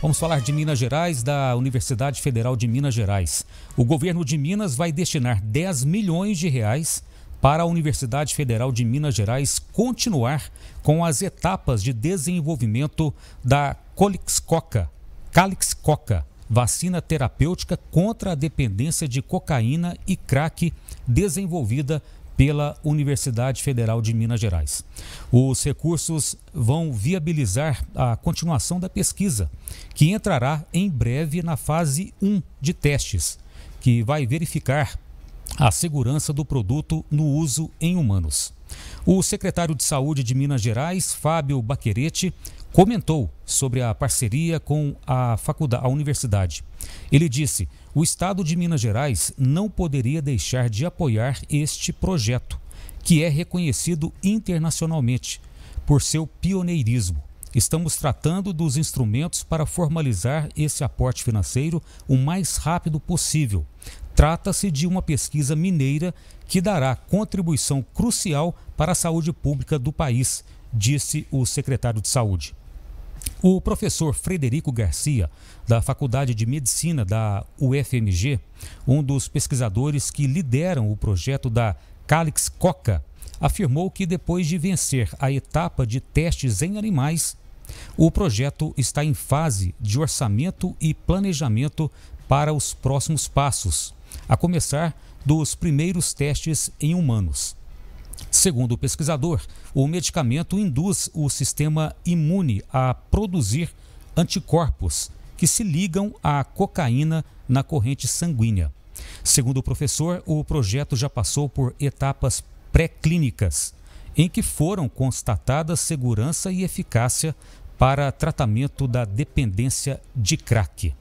Vamos falar de Minas Gerais, da Universidade Federal de Minas Gerais. O governo de Minas vai destinar 10 milhões de reais para a Universidade Federal de Minas Gerais continuar com as etapas de desenvolvimento da Colixcoca, Calixcoca, vacina terapêutica contra a dependência de cocaína e crack desenvolvida pela Universidade Federal de Minas Gerais. Os recursos vão viabilizar a continuação da pesquisa, que entrará em breve na fase 1 de testes, que vai verificar a segurança do produto no uso em humanos. O secretário de Saúde de Minas Gerais, Fábio Baquerete, comentou sobre a parceria com a faculdade, a universidade. Ele disse: "O estado de Minas Gerais não poderia deixar de apoiar este projeto, que é reconhecido internacionalmente por seu pioneirismo. Estamos tratando dos instrumentos para formalizar esse aporte financeiro o mais rápido possível, Trata-se de uma pesquisa mineira que dará contribuição crucial para a saúde pública do país, disse o secretário de Saúde. O professor Frederico Garcia, da Faculdade de Medicina da UFMG, um dos pesquisadores que lideram o projeto da Calix Coca, afirmou que depois de vencer a etapa de testes em animais, o projeto está em fase de orçamento e planejamento para os próximos passos a começar dos primeiros testes em humanos. Segundo o pesquisador, o medicamento induz o sistema imune a produzir anticorpos que se ligam à cocaína na corrente sanguínea. Segundo o professor, o projeto já passou por etapas pré-clínicas, em que foram constatadas segurança e eficácia para tratamento da dependência de crack.